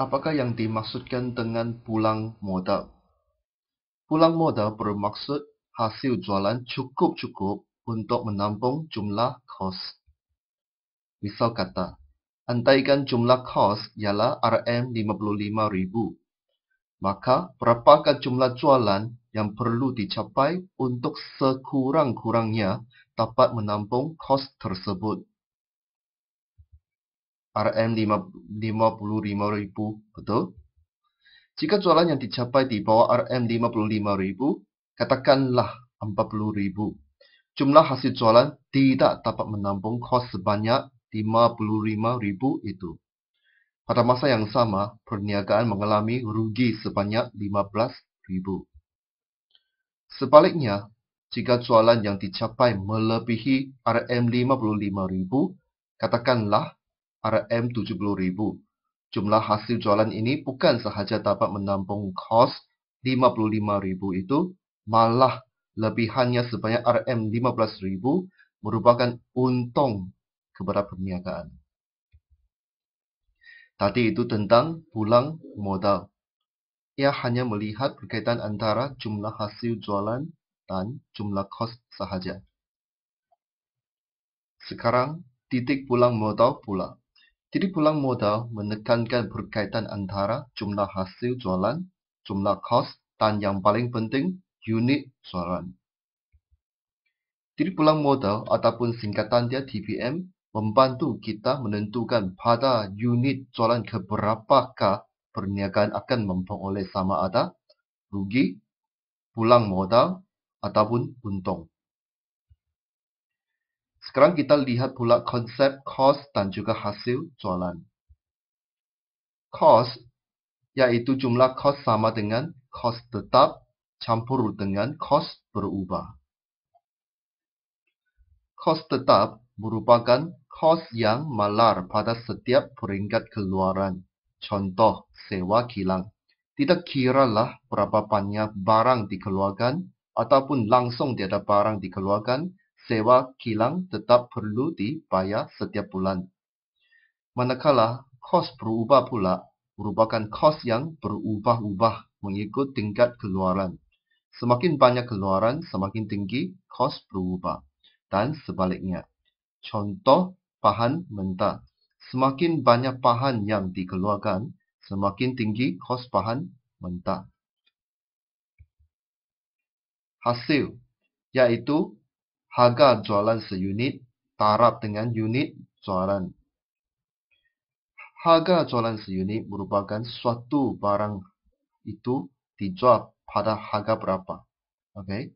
Apakah yang dimaksudkan dengan pulang modal? Pulang modal bermaksud hasil jualan cukup-cukup untuk menampung jumlah kos. Misal kata, antaikan jumlah kos ialah RM55,000. Maka, berapakah jumlah jualan yang perlu dicapai untuk sekurang-kurangnya dapat menampung kos tersebut? RM55,000 betul? Jika jualan yang dicapai di bawah RM55,000 katakanlah RM40,000 jumlah hasil jualan tidak dapat menampung kos sebanyak RM55,000 itu. Pada masa yang sama, perniagaan mengalami rugi sebanyak RM15,000. Sebaliknya, jika jualan yang dicapai melebihi RM55,000, katakanlah RM70,000. Jumlah hasil jualan ini bukan sahaja dapat menampung kos RM55,000 itu, malah lebihannya sebanyak RM15,000 merupakan untung kepada perniagaan. Tadi itu tentang pulang modal. Ia hanya melihat berkaitan antara jumlah hasil jualan dan jumlah kos sahaja. Sekarang, titik pulang modal pula. Jadi pulang modal menekankan berkaitan antara jumlah hasil jualan, jumlah kos dan yang paling penting unit jualan. Jadi pulang modal ataupun singkatan dia TPM membantu kita menentukan pada unit jualan keberapakah perniagaan akan memperoleh sama ada rugi, pulang modal ataupun untung. Sekarang kita lihat pula konsep cost dan juga hasil jualan. Cost yaitu jumlah cost sama dengan cost tetap campur dengan cost berubah. Cost tetap merupakan cost yang malar pada setiap peringkat keluaran. Contoh, sewa kilang. Tidak kiralah berapa banyak barang dikeluarkan ataupun langsung tiada barang dikeluarkan, sewa kilang tetap perlu dibayar setiap bulan. Manakala kos berubah pula merupakan kos yang berubah-ubah mengikut tingkat keluaran. Semakin banyak keluaran, semakin tinggi kos berubah. Dan sebaliknya. Contoh bahan mentah. Semakin banyak bahan yang dikeluarkan, semakin tinggi kos bahan mentah. Hasil, iaitu harga jualan seunit tarap dengan unit jualan. Harga jualan seunit merupakan suatu barang itu dijual pada harga berapa. Okay.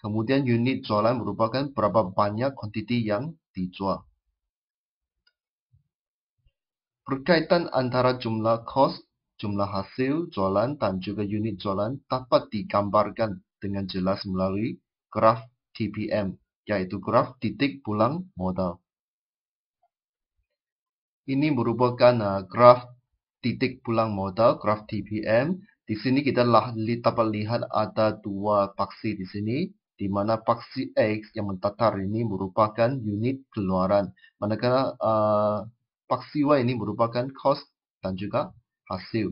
Kemudian unit jualan merupakan berapa banyak kuantiti yang dijual. Berkaitan antara jumlah kos, jumlah hasil jualan dan juga unit jualan dapat digambarkan dengan jelas melalui graf TPM yaitu graf titik pulang modal. Ini merupakan uh, graf titik pulang modal, graf TPM. Di sini kita lah dapat lihat ada dua paksi di sini, di mana paksi X yang mentatar ini merupakan unit keluaran. Manakala uh, paksi Y ini merupakan kos dan juga hasil.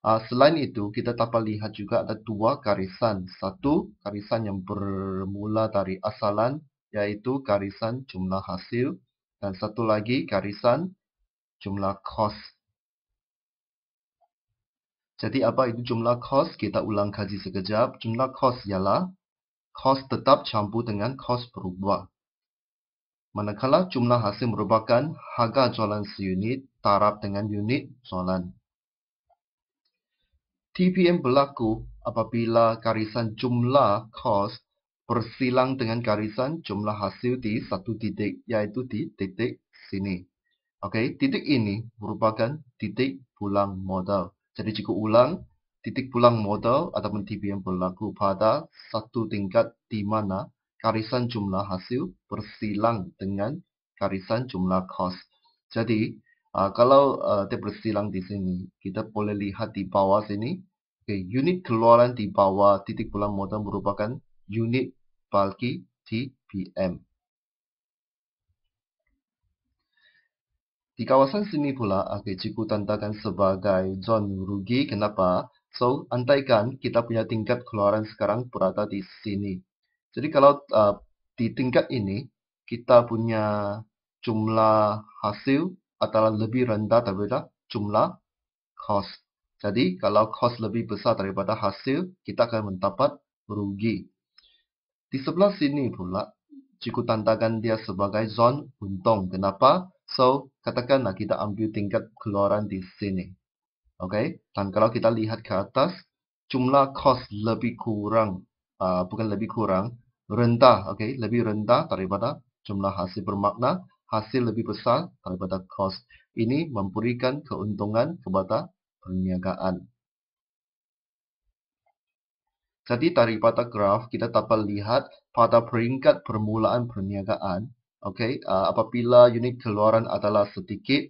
Ah, selain itu, kita dapat lihat juga ada dua garisan. Satu, garisan yang bermula dari asalan, yaitu garisan jumlah hasil. Dan satu lagi, garisan jumlah kos. Jadi, apa itu jumlah kos? Kita ulang kaji sekejap. Jumlah kos ialah kos tetap campur dengan kos berubah. Manakala jumlah hasil merupakan harga jualan seunit, tarap dengan unit jualan. TPM berlaku apabila garisan jumlah kos bersilang dengan garisan jumlah hasil di satu titik, yaitu di titik sini. Okey, titik ini merupakan titik pulang modal. Jadi jika ulang, titik pulang modal ataupun TPM berlaku pada satu tingkat di mana garisan jumlah hasil bersilang dengan garisan jumlah kos. Jadi, Uh, kalau uh, ah, dia bersilang di sini, kita boleh lihat di bawah sini. Okay, unit keluaran di bawah titik bulan modal merupakan unit bagi TPM. Di kawasan sini pula, okay, cikgu tandakan sebagai zon rugi. Kenapa? So, antaikan kita punya tingkat keluaran sekarang berada di sini. Jadi kalau uh, di tingkat ini, kita punya jumlah hasil adalah lebih rendah daripada jumlah kos. Jadi, kalau kos lebih besar daripada hasil, kita akan mendapat rugi. Di sebelah sini pula, cikgu tandakan dia sebagai zon untung. Kenapa? So, katakanlah kita ambil tingkat keluaran di sini. Okay? Dan kalau kita lihat ke atas, jumlah kos lebih kurang, uh, bukan lebih kurang, rendah. Okay? Lebih rendah daripada jumlah hasil bermakna hasil lebih besar daripada kos. Ini memberikan keuntungan kepada perniagaan. Jadi daripada graf kita dapat lihat pada peringkat permulaan perniagaan, okay, uh, apabila unit keluaran adalah sedikit,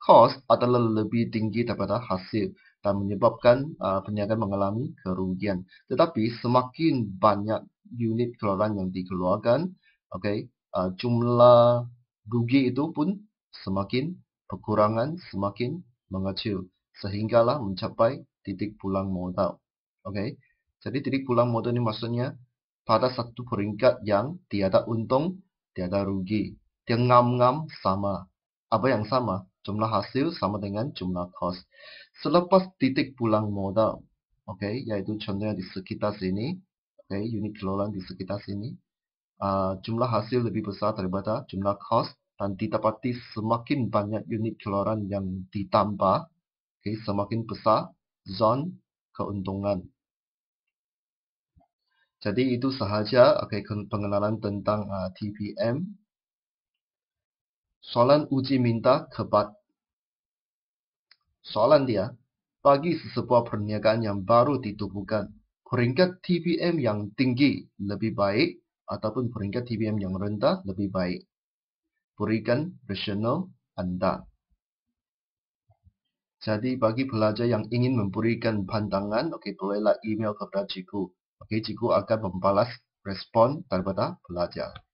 kos uh, adalah lebih tinggi daripada hasil dan menyebabkan uh, perniagaan mengalami kerugian. Tetapi semakin banyak unit keluaran yang dikeluarkan, okay, uh, jumlah rugi itu pun semakin perkurangan semakin mengecil sehinggalah mencapai titik pulang modal. Okey. Jadi titik pulang modal ni maksudnya pada satu peringkat yang tiada untung, tiada rugi. Dia ngam-ngam sama. Apa yang sama? Jumlah hasil sama dengan jumlah kos. Selepas titik pulang modal, okay, iaitu contohnya di sekitar sini, okay, unit kelolaan di sekitar sini, Ah, jumlah hasil lebih besar daripada jumlah kos dan didapati semakin banyak unit keluaran yang ditambah, okay, semakin besar zon keuntungan. Jadi itu sahaja okay, pengenalan tentang uh, ah, TPM. Soalan uji minta kebat. Soalan dia, bagi sesebuah perniagaan yang baru ditubuhkan, peringkat TPM yang tinggi lebih baik ataupun peringkat TBM yang rendah lebih baik. Berikan rasional anda. Jadi bagi pelajar yang ingin memberikan pandangan, okay bolehlah email kepada cikgu. Okay cikgu akan membalas respon daripada pelajar.